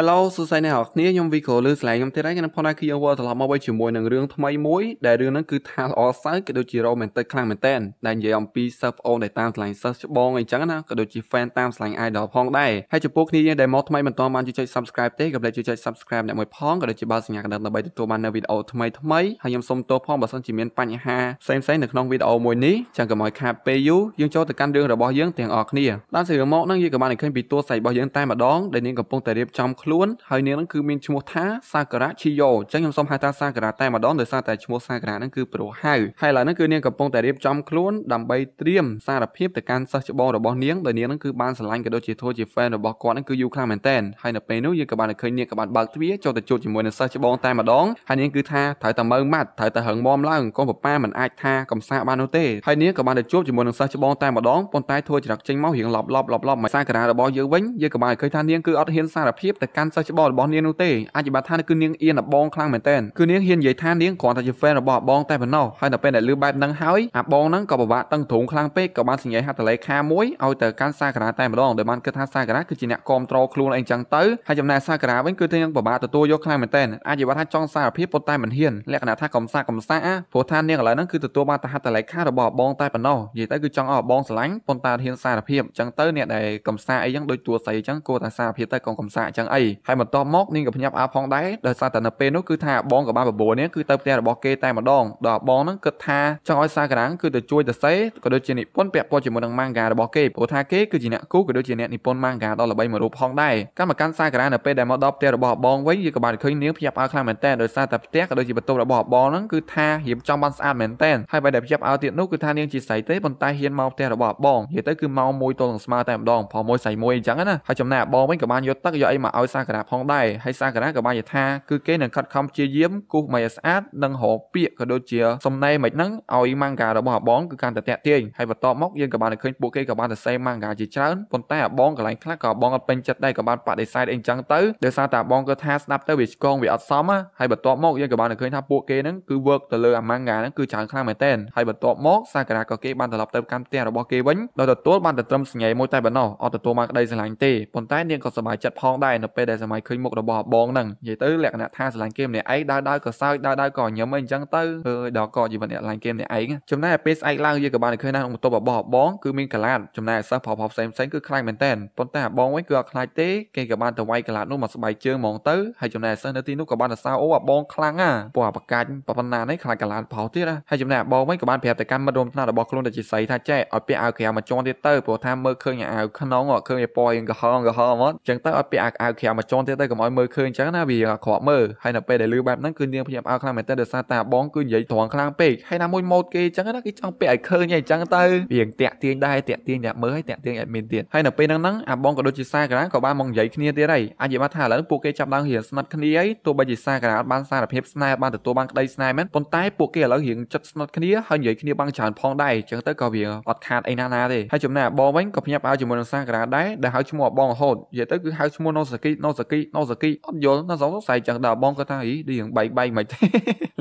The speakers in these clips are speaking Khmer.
Hello សួស្តីអ្នកនរគ្នាខ្ញុំ Vico លើស្លែងខ្ញុំទៀតហើយខ្ញុំផងដែរគឺយើងវល់ត្រឡប់មកវិញជាមួយនឹងរឿងថ្មីមួយដែលរឿងហ្នឹងគឺថាល្អសើចក៏ដូចជារ៉ូមែនទិកខ្លាំងមែនតែនដែលនិយាយអំពីសិស្សប្អូនដែលតាមស្លែងសិស្សច្បងអីចឹងណាក៏ដូចជា fan តាមស្លែង idol ផងដែរហើយចំពោះគ្នាយើងដែលមកថ្មីមិនទាន់បានជួយចុច subscribe ទេក៏ផ្លេចជួយចុច subscribe អ្នកមួយផងក៏ដូចជាបើសញ្ញាកណ្ដឹងដើម្បីទទួលបាននៅវីដេអូថ្មីថ្មីហើយខ្ញុំសូមទោសផងបើសិនជាមានបញ្ហាផ្សេងៗនៅក្នុងវីដេអូមួយនេះចឹងកុំឲ្យខាតពេលយូរយើងចូលទៅកាន់រឿងរបស់យើងទាំងអស់គ្នាតាមសេរីមកហ្នឹងយើងក៏បានឃើញពីតួសាច់របស់យើងតែម្ដងដែលនាងកំពុងតែរៀបចំខ្លួនហើយនាងហ្នឹងគឺមានឈ្មោះថាសាការៈឈីយ៉ូអញ្ចឹងខ្ញុំសូមហៅថាសាការៈតែម្ដងដោយសារតែឈ្មោះសាការៈហ្នឹងគឺព្រោះហៅហើយឡើយហ្នឹងគឺនាងកំពុងតែរៀបចំខ្លួនដើម្បីត្រៀមសារភាពទៅកាន់សិស្សច្បងរបស់នាងដោយនាងហ្នឹងគឺបានស្រឡាញ់ក៏ដូចជាធូរជា fan របស់គាត់ហ្នឹងគឺយូរខ្លាំងមែនតើហើយនៅពេលនោះយើងក៏បានឃើញនាងក៏បានបើកទ្វារចូលទៅជួបជាមួយនឹងសិស្សច្បងតែម្ដងហើយនាងគឺថាត្រូវតែមើងម៉ាត់ត្រូវតែហឹងមមឡើងកូនប៉ាមិនអាចថាកំសាបាននោះទេហើយនាងក៏បានទៅជួបជាមួយនឹងសិស្សច្បងតែម្ដងប៉ុន្តែធូរច្រាក់ចេញមករៀងឡប់ឡប់ឡប់ឡប់មកសាការៈរបស់យើងវិញយើងក៏បានឃើញថានាងគឺអត់ហ៊ានសារភាពទៅកាន់សិស្សច្បងរបស់នាងនោះទេអាចនិយាយថាគឺនាងអៀនអាបងខ្លាំងមែនទែនគឺនាងហ៊ាននិយាយថានាងគ្រាន់តែជា fan របស់អាបងតែប៉ុណ្ណោះហើយដល់ពេលដែលលឺបែបហ្នឹងហើយអាបងហ្នឹងក៏ពិបាកតឹងទ្រូងខ្លាំងពេកក៏បានសញ្ញាហត្ថលេខាមួយឲ្យទៅកាន់សាការាតែម្ដងដោយបានគិតថាសាការាគឺជាអ្នកគ្រប់គ្រងខ្លួនអីចឹងទៅហើយចំណែកសាការាវិញគឺថានាងពិបាកទទួលយកខ្លាំងមែនទែនអាចនិយាយថាចង់សារភាពប៉ុន្តែមិនហ៊ានលក្ខណៈថាកំសាកំសាព្រោះថានាងឥឡូវហ្នឹងគឺទទួលបានតែហត្ថលេខារបស់អាបងតែប៉ុណ្ណោះនិយាយទៅគឺចង់ឲ្យអាបងស្រឡាញ់ប៉ុន្តែហ៊ានសារភាពចឹងទៅអ្នកដែលកំសាអីចឹងដូចតួស័យចឹងគួរតែសារភាពតែកងកំសាចឹងអអីហើយបន្ទាប់មកនាងក៏ភញាក់ផ្អើលផងដែរដោយសារតែនៅពេលនោះគឺថាបងក៏បានបបួលនាងគឺទៅផ្ទះរបស់គេតែម្ដងដល់បងហ្នឹងគិតថាចង់ឲ្យសាការាំងគឺទៅជួយទៅសេក៏ដូចជានិពន្ធពាក់ព័ន្ធជាមួយនឹង manga របស់គេព្រោះថាគេគឺជាអ្នកគូក៏ដូចជាអ្នកនិពន្ធ manga ដ៏ល្បីមួយរូបផងដែរកម្មការសាការានៅពេលដែលមកដល់ផ្ទះរបស់បងវិញវាក៏បានឃើញនាងភញាក់ផ្អើលខ្លាំងមែនតើដោយសារតែផ្ទះក៏ដូចជាបន្ទប់របស់បងហ្នឹងគឺថារៀបចំបានស្អាតមែនតើហើយបែរដែលភញាក់ផ្អើលទៀតនោះគឺថានាងជាស្រីទេប៉ុន្តែហ៊ានមកផ្ទះរបស់បងនិយាយទៅគឺមកមួយទល់នឹងស្មើតែម្ដងផងមួយស្រីមួយអញ្ចឹងណាហើយចំណែកបងវិញក៏បានយកទឹកយកអីមកឲ្យឲ្យសាការៈផងដែរហើយសាការៈក៏បានយថា គឺគេនឹងខិតខំព្យាយាមគូសមកឲ្យស្អាតនិងរកពាកក៏ដូចជាសំណេរមិនហ្នឹងឲ្យម៉ាងការបស់អាបងគឺកាន់តែតាក់ទាញហើយបន្តមកយើងក៏បានឃើញពួកគេក៏បានសរសេរម៉ាងកាជាច្រើនប៉ុន្តែអាបងកន្លែងខ្លះក៏អាបងអត់ពេញចិត្តដែរក៏បានបដិសេធអីចឹងទៅដោយសារតែអាបងក៏ថាស្ដាប់ទៅវាឆ្កងវាអត់សមហើយបន្តមកយើងក៏បានឃើញថាពួកគេហ្នឹងគឺ work ទៅលើអាម៉ាងកាហ្នឹងគឺច្រើនខ្លាំងមែនទែនហើយបន្តមកសាការៈក៏គេបានត្រឡប់ទៅកាន់ផ្ទះរបស់គេវិញដោយទទួលបានតែត្រឹមសញ្ញាមួយតែប៉ុណ្ណោះអត់ទទួលបានក្តីស្រឡាញ់ទេប៉ុន្តែនាងក៏សប្បាយចិត្តផងដែរនៅពេលដែលសម័យឃើញមុខរបស់អបងហ្នឹងនិយាយទៅលក្ខណៈថាស្រឡាញ់គេម្នាក់ឯងដើរដើរក៏សើចដើរដើរក៏ញឹមអីអញ្ចឹងទៅអើយដល់ក៏ជីវិតអ្នកឡាញ់គេម្នាក់ឯងចំណែកពេលស្អែកឡើងយើងក៏បានឃើញដែរក្នុងបន្ទប់របស់អបងគឺមានកលាតចំណែកសិស្សផលផលផ្សេងផ្សេងគឺខ្លាចមែនតើប៉ុន្តែអបងវិញគឺអត់ខ្លាចទេគេក៏បានទៅវាយកលាតនោះមកស្បែកជើងហ្មងទៅហើយចំណែកសិស្សនៅទីនោះក៏បានសរសើរអូអបងខ្លាំងណាពួកអបកាច់ប៉ុណ្ណានេះខ្លាចកលាតផលទៀតហើយចំណែកអបងវិញក៏បានប្រាប់ទៅកាន់មិត្តរួមថ្នាក់របស់ខ្លួនដែលជាសីថាចែឲ្យពាក់អាវក្រៅមកជន់ទៀតទៅព្រោះថាមើលឃើញអាវខ្នងឃើញឯពណ៌យើងក្រហមកក្រហមអត់អញ្ចឹងទៅឲ្យពាក់អាវក្រៅ5មកជាន់ទៀតទៅកុំឲ្យមើលឃើញអញ្ចឹងណាវាអាក្រក់មើលហើយនៅពេលដែលលឺបែបហ្នឹងគឺនាងភ្ញាក់ផ្អើលខ្លាំងមែនតើដោយសារតាបងគឺនិយាយត្រង់ខ្លាំងពេកហើយណាមួយម៉ូតគេអញ្ចឹងណាគេចង់ពាក់ឲ្យឃើញអីអញ្ចឹងទៅវាតាក់ទាញដែរតាក់ទាញអ្នកមើលហើយតាក់ទាញអេមីនទៀតហើយនៅពេលហ្នឹងហ្នឹងអាបងក៏ដូចជាសាកាក៏បានមកនិយាយគ្នាទៀតហើយអាចនិយាយថាឥឡូវពួកគេចាប់ដើមរៀនស្និទ្ធគ្នាហើយទោះបីជាសាកាអត់បានសារភាពស្នេហ៍បានទទួលបានក្តីស្នេហ៍មែនប៉ុន្តែពួកគេឥឡូវរៀងចិត្តស្និទ្ធគ្នាហើយនិយាយគ្នាបានច្រើនផងដែរអញ្ចឹងទៅក៏វាអត់ខាតអីណាណាទេហើយចំណែកអាបងវិញក៏ភ្ញាក់ផ្អើលជាមួយនឹងសាកាដែរដែលហៅឈ្មោះអាបងរហូតនិយាយទៅគឺហៅឈ្មោះណូសាគីណូសាគីណូសាគីអត់យល់ណាសងសង្ស័យចឹងដល់បងគាត់ថាអីដូចរឿងបែកបែកមិនទេល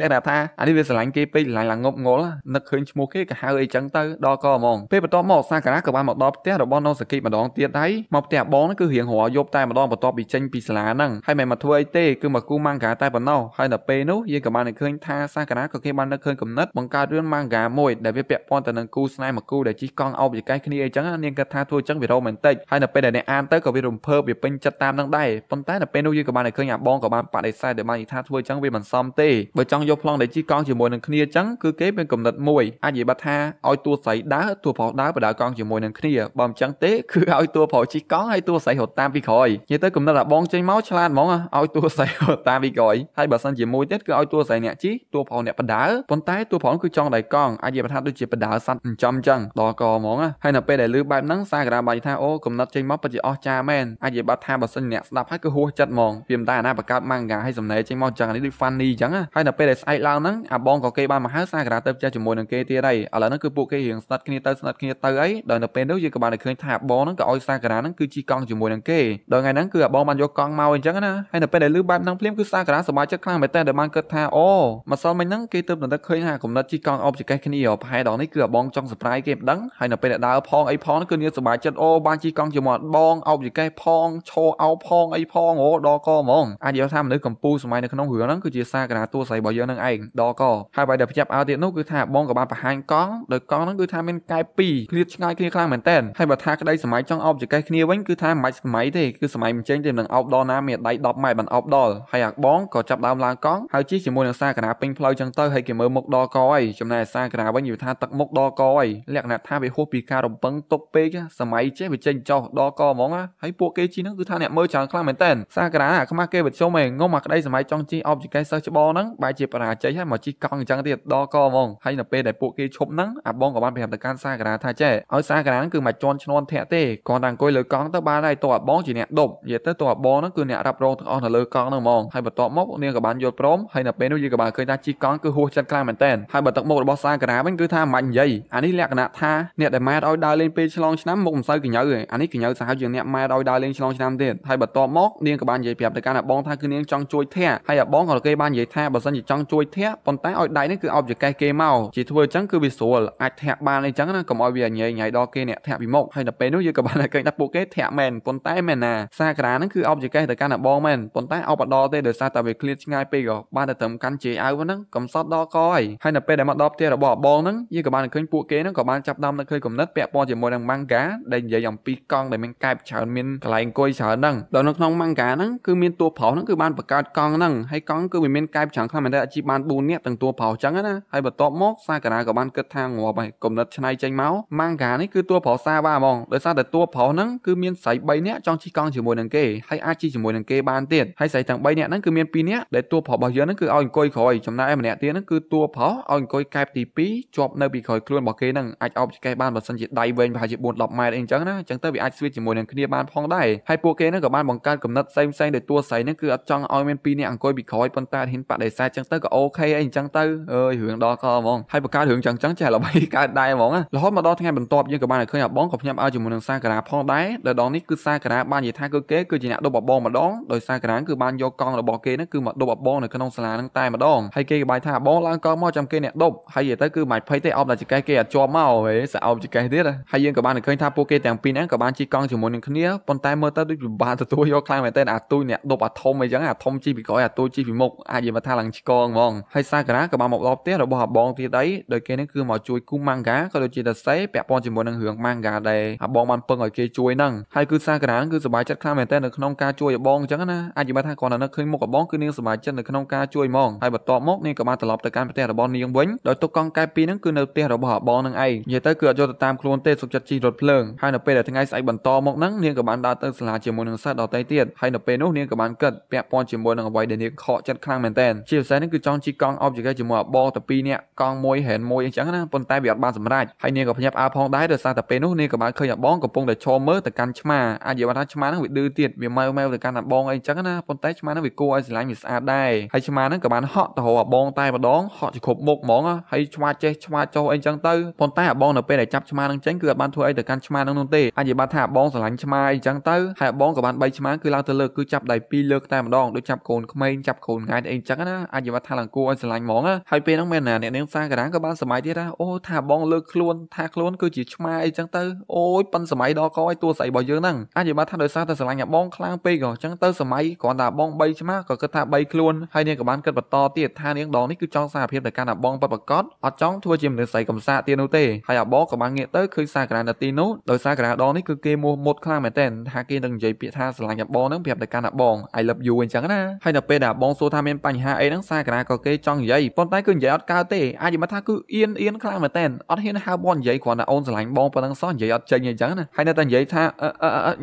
ក្ខណៈថាអានេះវាស្រឡាញ់គេពេកស្រឡាញ់ឡើងងប់ងល់នឹកឃើញឈ្មោះគេក៏ហៅអីចឹងទៅដល់ក៏ហ្មងពេលបន្ទាប់មកសាការាក៏បានមកដល់ផ្ទះរបស់ណូសាគីម្ដងទៀតហើយមកផ្ទះបងហ្នឹងគឺរៀងរាល់យប់តែម្ដងបន្ទាប់ពីចេញពីសាលាហ្នឹងហើយមិនមកធ្វើអីទេគឺមកគូម៉ាំងកាតែប៉ុណ្ណោះហើយដល់ពេលនោះយើងក៏បានឃើញថាសាការាក៏គេបាននឹកឃើញកំណត់បង្កើតរឿងម៉ាំងកាមួយដែលវាពាក់ព័ន្ធទៅនឹងគូស្នេហ៍មួយគូដែលជីកកង់អោបចង្កេះគ្នាអីចឹងនាងគាត់ថាធ្វើចឹងវារ៉ូមែនតិចហើយដល់ពេលដែលអ្នកអានទៅក៏វារំភើបវាពេញចិត្តតាមនឹងដែរដែរប៉ុន្តែនៅពេលនោះយើងក៏បានឃើញអាបងក៏បានបដិសេធដោយបាននិយាយថាធ្វើចឹងវាមិនសមទេបើចង់យកប្លង់ដែលជីកង់ជាមួយនឹងគ្នាចឹងគឺគេមានកំណត់មួយអាចនិយាយបាត់ថាឲ្យតួស្រីដើរតួប្រុសដើរបដើកង់ជាមួយនឹងគ្នាបើមិនចឹងទេគឺឲ្យតួប្រុសជីកង់ហើយតួស្រីរត់តាមពីក្រោយនិយាយទៅកំណត់អាបងចេញមកឆ្លាតហ្មងឲ្យតួស្រីរត់តាមពីក្រោយហើយបើសិនជាមួយទៀតគឺឲ្យតួស្រីអ្នកជីតួប្រុសអ្នកបដើប៉ុន្តែតួប្រុសគឺចង់ដៃកង់អាចនិយាយបាត់ថាដូចជាបដើសัตว์ចិញ្ចឹមចឹងដល់កហ្មងហើយនៅពេលដែលលឺបែបហ្នឹងសាករាបានថាអូកំណត់ចេញមកពិតជាអស្ចារ្យមែនអាចនិយាយបាត់ថាបើសិនអ្នកស្ស្ដាប់ហើយគឺហួសចិត្តហ្មងពីមិនដែរអាណាបង្កើត manga ឲ្យសំណេរចេញមកចឹងនេះដូច funny ចឹងហើយដល់ពេលដែលស្អែកឡើងហ្នឹងអាបងក៏គេបានមកហៅសាការ៉ាទៅផ្ទះជាមួយនឹងគេទៀតហើយឥឡូវហ្នឹងគឺពួកគេរៀងស្និទ្ធគ្នាទៅស្និទ្ធគ្នាទៅអីដល់នៅពេលនោះយើងក៏បានឃើញថាបងហ្នឹងក៏ឲ្យសាការ៉ាហ្នឹងគឺជីកង់ជាមួយនឹងគេដល់ថ្ងៃហ្នឹងគឺអាបងបានយកកង់មកអញ្ចឹងណាហើយនៅពេលដែលលឺបែបហ្នឹងភ្លាមគឺសាការ៉ាសប្បាយចិត្តខ្លាំងមែនតើដែលបានគិតថាអូម្សិលមិញហ្នឹងគេទើបនឹងតែឃើញថាកំណត់ជីកង់អបចកេះគ្នាប្រហែលដល់នេះគឺអាបងចង់ surprise គេមិនដឹងហើយនៅពេលដែលដើរផងអីផងគឺនាងសប្បាយចិត្តអូបានជីកង់ជាមួយបងអបចកេះផងឈោអោផងផងអីផងហ៎ដល់កហ្មងអាចយល់ថាមនុស្សកម្ពុជាសម័យនៅក្នុងរឿងហ្នឹងគឺជាសារកណាតួស្រីរបស់យើងនឹងឯងដល់កហើយបើដែលប្រញាប់ឲ្យទៀតនោះគឺថាបងក៏បានបង្ហាញកង់ដោយកង់ហ្នឹងគឺថាមានកែ2គ្រៀតឆ្ងាយគ្នាខ្លាំងមែនតើហើយបើថាក្តីសម័យចង់អោបចកេះគ្នាវិញគឺថាមិនសម័យទេគឺសម័យមិនចេញទេនឹងអោបដល់ណាមានដៃ10ម៉ែត្របានអោបដល់ហើយអាបងក៏ចាប់ដើមឡើងកង់ហើយជិះជាមួយនឹងសារកណាពេញផ្លូវចឹងទៅហើយគេមើលមុខដល់កហើយចំណែកសារកណាវិញយល់ថាទឹកមុខដល់កហើយលក្ខណៈថាវាហួសពីការរំពឹងទុកពេកសម័យចេះវាចេញចោះដល់កហ្មងហើយពួកគេជិះហ្នឹងគឺថាអ្នកមើលច្រើនច្រើនខ្លាំងមែនតើសាក្រាខ្មាស់គេវិទ្យុហ្មងងុំអាក្តីសម័យចង់ជីអបជីកែសិស្សច្បងហ្នឹងបែរជាបរាជ័យហើយមកជីកង់អញ្ចឹងទៀតដល់កហ្មងហើយនៅពេលដែលពួកគេឈប់ហ្នឹងអាបងក៏បានប្រាប់ទៅកាន់សាក្រាថាចេះឲ្យសាក្រាហ្នឹងគឺមិនជន់ឈ្នន់ធាក់ទេគាត់តែអង្គុយលើកង់ទៅបានហើយតើអាបងជាអ្នកដប់និយាយទៅតើអាបងហ្នឹងគឺអ្នករ៉ាប់រងទាំងអស់នៅលើកង់ហ្នឹងហ្មងហើយបន្ទាប់មកនាងក៏បានយល់ព្រមហើយនៅពេលនោះយើងក៏បានឃើញថាជីកង់គឺហួសចិត្តខ្លាំងមែនតើហើយបើទឹកមុខរបស់សាក្រាវិញគឺថាមិននិយាយអានេះលក្ខណៈថាអ្នកដែលម៉ែឲ្យដើរលេងពេលឆ្លងឆ្នាំមុខមិនសូវកញ្ញើឯអានេះកញ្ញើសាហាវជាងអ្នកម៉ែឲ្យដើរលេងឆ្លងឆ្នាំទៀតហើយបើបន្ទាប់មកនាងក៏បាននិយាយប្រាប់ទៅកាន់អាបងថាគឺនាងចង់ជួយធាក់ហើយអាបងក៏គេបាននិយាយថាបើសិនជាចង់ជួយធាក់ប៉ុន្តែឲ្យដៃនេះគឺអបចកេះគេមកជាធ្វើអញ្ចឹងគឺវាស្រួលអាចធាក់បានអីចឹងណាកុំឲ្យវាញ៉ៃញ៉ៃដល់គេអ្នកធាក់ពីមុខហើយដល់ពេលនោះយើងក៏បានឃើញថាពួកគេធាក់មែនប៉ុន្តែមែនណាសាក្រាហ្នឹងគឺអបចកេះទៅកាន់អាបងមែនប៉ុន្តែអបអដល់ទេដោយសារតែវាឃ្លាតឆ្ងាយពេកក៏បានតែត្រឹមកាន់ជេអៅហ្នឹងកំសត់ដល់កហើយហើយដល់ពេលដែលមកដល់ផ្ទះរបស់អាបងហ្នឹងយើងក៏បានឃើញពួកគេហ្នឹងក៏បានចាប់ដើមនៅឃើញគំនិតពាក់ព័ន្ធជាមួយនឹង manga ដែលនិយាយអំពីកង់ដែលមានកាយច្រើនមានកន្លែងអង្គុយច្រើនហ្នឹងដល់នៅក្នុង manga ហ្នឹងគឺមានតួប្រុសហ្នឹងគឺបានបង្កើតកង់ហ្នឹងហើយកង់គឺវាមានកែបច្រើនខ្លាំងមែនតើអាជីពបាន4នាក់ទាំងតួប្រុសចឹងណាហើយបន្ទាប់មកសាការាក៏បានគិតថាងាប់ហើយគំនិតឆ្នៃចេញមក manga នេះគឺតួប្រុសសាបាហ្មងដោយសារតែតួប្រុសហ្នឹងគឺមានស្រី3នាក់ចង់ជិះកង់ជាមួយនឹងគេហើយអាចជិះជាមួយនឹងគេបានទៀតហើយស្រីទាំង3នាក់ហ្នឹងគឺមាន2នាក់ដែលតួប្រុសរបស់យើងហ្នឹងគឺឲ្យអង្គុយក្រោយចំណែកឯម្នាក់ទៀតហ្នឹងគឺតួប្រុសឲ្យអង្គុយកែបទី2ជាប់នៅពីក្រោយខ្លួនរបស់គេហ្នឹងអាចអោបចកេះបានបើសិនជាដៃវែងប្រហែលជា4 10ម៉ែត្រអីចឹងណាចឹងទៅវាអាចស្វីតជាមួយនឹងគ្នាបានផងដែរហើយពួកគេហ្នឹងក៏បានបបង្កើតកំណត់ផ្សេងផ្សេងដោយតួស្រីហ្នឹងគឺអត់ចង់ឲ្យមានពីរនាក់អង្គុយពីក្រោយប៉ុន្តែហ៊ានបដិសេធចឹងទៅក៏អូខេអីអញ្ចឹងទៅអើយរឿងដល់កហ្មងហើយបង្កើតរឿងចឹងចឹងចេះល្បីកើតដែរហ្មងរហូតមកដល់ថ្ងៃបន្ទាប់យើងក៏បានឃើញអាបងក៏ផ្ញើឲ្យជាមួយនឹងសាការាផងដែរដែលដងនេះគឺសាការាបាននិយាយថាគឺគេគឺជាអ្នកដប់អាបងម្ដងដោយសាការាគឺបានយកកង់របស់គេហ្នឹងគឺមកដប់អាបងនៅក្នុងសាលាហ្នឹងតែម្ដងហើយគេក៏បាយថាអាបងឡើងកង់មកចាំគេអ្នកដប់ហើយនិយាយទៅគឺមិនភ័យទេអបដល់ចកេះគេអត់ជាប់មកហេសាអបចកេះទៀតហើយយើងក៏បានឃើញថាពួកគេទាំងពីរហ្នឹងក៏បានជីកកង់ជាមួយនឹងគ្នាប៉ុន្តែមើលទៅដូចពិបាកទទួលយយកខ្លាំងមែនតើអាទូចអ្នកដប់អាធំអីចឹងអាធំជីពីក្រោយអាទូចជីពីមុខអាចនិយាយមកថាឡើងឆ្កងហ្មងហើយសាកាក៏បានមកដល់ផ្ទះរបស់អាបងទៀតអីដោយគេនឹងគឺមកជួយគូម៉ាំងហ្គាក៏ដូចជាដសេពាក់ព័ន្ធជាមួយនឹងរឿងម៉ាំងហ្គាដែរអាបង បានពឹងឲ្យគេជួយហ្នឹងហើយគឺសាកាគឺសប្បាយចិត្តខ្លាំងមែនតើនៅក្នុងការជួយអាបងអញ្ចឹងណាអាចនិយាយថាគាត់នៅឃើញមុខអាបងគឺនាងសប្បាយចិត្តនៅក្នុងការជួយហ្មងហើយបន្ទាប់មកនាងក៏បានត្រឡប់ទៅកាន់ផ្ទះរបស់នាងវិញដោយទុកកង់កែពីហ្នឹងគឺនៅផ្ទះរបស់អាបងនឹងឯងនិយាយទៅគឺអត់យកទៅតាមខ្លួនទេសុខចិត្តជីរថភ្លើងហើយនៅពេលដែលថ្ងៃស្អែកបន្តមកហ្នឹងនាងក៏បានដើរទៅសាលាជាមួយនឹងសិស្សដល់ដៃទៀតហើយនៅពេលនោះនាងក៏បានគិតពាក់ព័ន្ធជាមួយនឹងអ្វីដែលនាងខកចិត្តខ្លាំងមែនទែនជាពិសេសនេះគឺចង់ជីកង់អបជាគេជាមួយអាបងតែពីរនាក់កង់មួយហែនមួយអញ្ចឹងណាប៉ុន្តែវាអត់បានសម្រេចហើយនាងក៏ភ្ញាក់ផ្អើលផងដែរដោយសារតែពេលនោះនាងក៏បានឃើញអាបងកំពុងតែឈរមើលទៅកាន់ឆ្មាអាចនិយាយថាឆ្មាហ្នឹងវាឌឺទៀតវាម៉ៅម៉ៅទៅកាន់អាបងអីអញ្ចឹងណាប៉ុន្តែឆ្មាហ្នឹងវាគួរឲ្យស្រឡាញ់វាស្អាតដែរហើយឆ្មាហ្នឹងក៏បានហក់ទៅរកអាបងតែម្ដងហក់ជាគ្រប់មុខហ្មងហើយឆ្មាចេះឆ្មាចុះអីអញ្ចឹងទៅប៉ុន្តែអាបងនៅពេលដែលចាប់ឆ្មាហ្នឹងចេញគឺអត់បានធ្វើអីទៅកាន់ឆ្មាហ្នឹងនោះទេអាចនិយាយថាអាបងស្រឡាញ់ឆ្មាអីអញ្ចឹងទៅហើយអាបងក៏បានបីឆ្មាស្មានគឺឡើងទៅលើគឺចាប់ដៃពីរលើកតែម្ដងដូចចាប់កូនក្មេងចាប់កូនងាយអីចឹងណាអាចយល់ថាឡើងគួរឲ្យស្រឡាញ់ហ្មងហើយពេលហ្នឹងមែនណាអ្នកនាងសាការាក៏បានសម័យទៀតណាអូថាបង លើកខ្លួនថាខ្លួនគឺជាឆ្មាអីចឹងទៅអូយប៉ិនសម័យដល់កឲ្យតួស្អីរបស់យើងហ្នឹងអាចយល់ថាដោយសារតែស្រឡាញ់អាបងខ្លាំងពេកក៏ចឹងទៅសម័យគ្រាន់តែបង3ឆ្មាក៏គិតថា3ខ្លួនហើយនាងក៏បានគិតបន្តទៀតថានាងដងនេះគឺចង់សារភាពទៅកាន់អាបងប៉ិតប្រកបអត់ចង់ធ្វើជាមនុស្សស្អីកំសាកទៀតនោះទេហើយអាបងក៏បានងាកទៅឃើញសាការានៅទីនោះដោយសាការាដងនេះគឺគេមោះមុតខ្លាំងមែនតើថាគេនឹងនិយាយពាក្យថាស្រឡាញ់ខាងចាំបងហ្នឹងប្រាប់ទៅកាន់ថាបង I love you អញ្ចឹងណាហើយដល់ពេលដែលបងសួរថាមានបញ្ហាអីហ្នឹងសាករាក៏គេចង់និយាយប៉ុន្តែគឺនិយាយអត់កើតទេអាចនិយាយថាគឺអៀនអៀនខ្លាំងមែនតើអត់ហ៊ានហៅបងនិយាយគ្រាន់តែអូនស្រឡាញ់បងប៉ុណ្ណឹងសោះនិយាយអត់ចេញអីចឹងណាហើយនៅតែនិយាយថា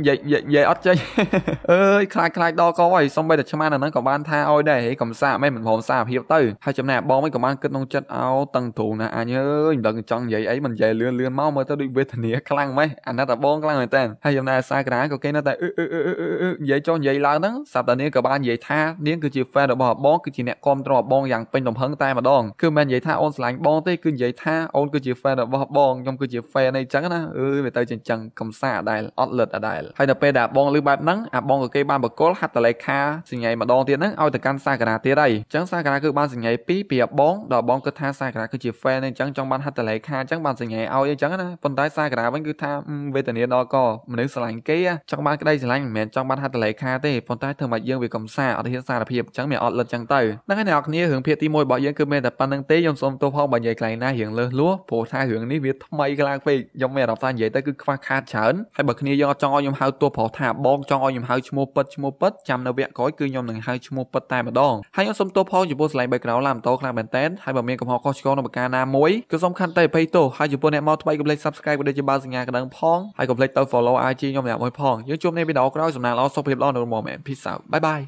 និយាយនិយាយអត់ចេញអើយខ្លាចខ្លាចដល់កហើយសំបីតែឆ្មាហ្នឹងក៏បានថាឲ្យដែរហេកំសាកមិនមិនព្រមសារភាពទៅហើយចំណែកបងវិញក៏បានគិតក្នុងចិត្តអោតឹងទ្រូងណាអញអើយមិនដឹងចង់និយាយអីមិននិយាយលឿនលឿនមកមើលទៅដូចវេទនាខ្លាំងម៉េះអាណិតតែបងខ្លាំងមែនតើហើយចំណែកសាករាក៏គេនៅតែអឺអឺអឺនិយាយចុះនិយាយឡើងហ្នឹងសាប់តានាងក៏បាននិយាយថានាងគឺជា fan របស់បងគឺជាអ្នកគ្រប់គ្រងបងយ៉ាងពេញលំហឹងតែម្ដងគឺមិនមែននិយាយថាអូនស្រឡាញ់បងទេគឺនិយាយថាអូនគឺជា fan របស់បងខ្ញុំគឺជា fan អីចឹងណាអឺវាទៅចិញ្ចឹងកំសាអដែលអត់លិតអដែលហើយដល់ពេលដែលបងឮបែបហ្នឹងអាបងក៏គេបានបកលហត្ថលេខាសញ្ញាម្ដងទៀតហ្នឹងឲ្យទៅកាន់សាការៈទៀតហើយអញ្ចឹងសាការៈគឺបានសញ្ញា2ពីបងដល់បងគិតថាសាការៈគឺជា fan អញ្ចឹងចង់បានហត្ថលេខាអញ្ចឹងបានសញ្ញាឲ្យអញ្ចឹងណាប៉ុន្តែសាការៈវិញគឺថាវេទនាដល់ក៏មនុស្សស្រឡាញ់គេចង់បានក្តីស្រឡាញ់មិនមែនចង់បានហត្ថលេខាទេប៉ុន្តែធ្វើមកយើងវាកំសាអត់ហ៊ានសារភាពអញ្ចឹងវាអត់លឹតអញ្ចឹងទៅហ្នឹងហើយអ្នកនរគ្នារឿងភាគទី1របស់យើងគឺមានតែប៉ុណ្្នឹងទេខ្ញុំសូមទោសផងបើនិយាយខ្លាំងណាស់រឿងលើសលួសព្រោះថារឿងនេះវាថ្មីខ្លាំងពេកខ្ញុំមានអារម្មណ៍ថានិយាយទៅគឺខ្វះខាតច្រើនហើយបើគ្នាយើងអត់ចង់ឲ្យខ្ញុំហៅតួប្រុសថាបងចង់ឲ្យខ្ញុំហៅឈ្មោះពិតឈ្មោះពិតចាំនៅវគ្គក្រោយគឺខ្ញុំនឹងហៅឈ្មោះពិតតែម្ដងហើយខ្ញុំសូមទោសផងចំពោះស្លាយ background ឡាមតូខ្លាំងមែនតើហើយបើមានកំហុសខុសឆ្គងនៅប្រការណាមួយគឺសូមខន្តីអភ័យទោសហើយចំពោះអ្នកមកថ្មីកុំភ្លេច subscribe ក៏ដូចជាបើសញ្ញាកណ្ដឹងផងហើយកុំភ្លេចទៅ follow IG ខ្ញុំម្នាក់មួយផងយើងជួបគ្នាវីដេអូក្រោយសម្រាប់าเราซบเพลรอดในมอมองแมนพี่สาวบายบาย